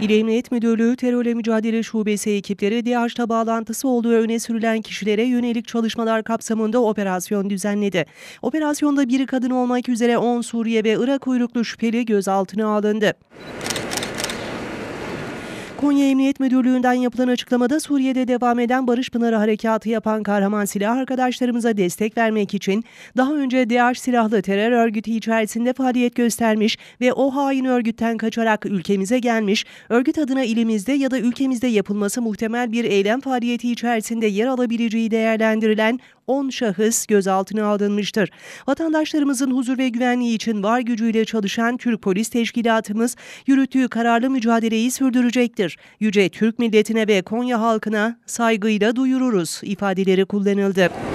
İl Emniyet Müdürlüğü Terörle Mücadele Şubesi ekipleri DİAŞ'la bağlantısı olduğu öne sürülen kişilere yönelik çalışmalar kapsamında operasyon düzenledi. Operasyonda biri kadın olmak üzere 10 Suriye ve Irak uyruklu şüpheli gözaltına alındı. Konya Emniyet Müdürlüğü'nden yapılan açıklamada Suriye'de devam eden Barış Pınarı Harekatı yapan kahraman silah arkadaşlarımıza destek vermek için daha önce DAEŞ silahlı terör örgütü içerisinde faaliyet göstermiş ve o hain örgütten kaçarak ülkemize gelmiş, örgüt adına ilimizde ya da ülkemizde yapılması muhtemel bir eylem faaliyeti içerisinde yer alabileceği değerlendirilen 10 şahıs gözaltına alınmıştır. Vatandaşlarımızın huzur ve güvenliği için var gücüyle çalışan Türk Polis Teşkilatımız yürüttüğü kararlı mücadeleyi sürdürecektir. Yüce Türk milletine ve Konya halkına saygıyla duyururuz ifadeleri kullanıldı.